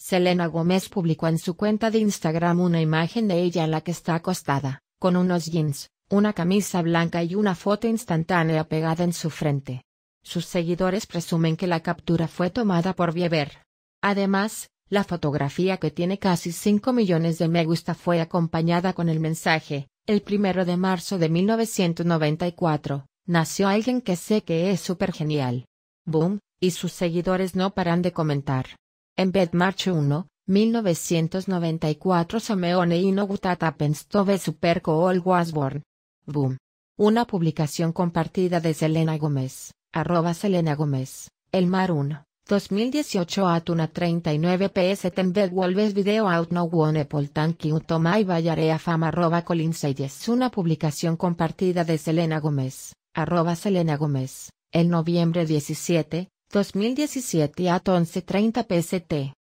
Selena Gómez publicó en su cuenta de Instagram una imagen de ella en la que está acostada, con unos jeans, una camisa blanca y una foto instantánea pegada en su frente. Sus seguidores presumen que la captura fue tomada por Bieber. Además, la fotografía que tiene casi 5 millones de me gusta fue acompañada con el mensaje, el primero de marzo de 1994, nació alguien que sé que es súper genial. Boom, y sus seguidores no paran de comentar. En bed March 1, 1994 Sameone Inogutata pensto Tove Superco was Boom. Una publicación compartida de Selena Gómez, arroba Selena Gómez, El Mar 1, 2018 Atuna 39 PS bed Wolves Video Out No One Apple Utoma y Vallarea. Fama arroba Colin Seyes Una publicación compartida de Selena Gómez, arroba Selena Gómez, el noviembre 17, 2017 at 11.30 PST.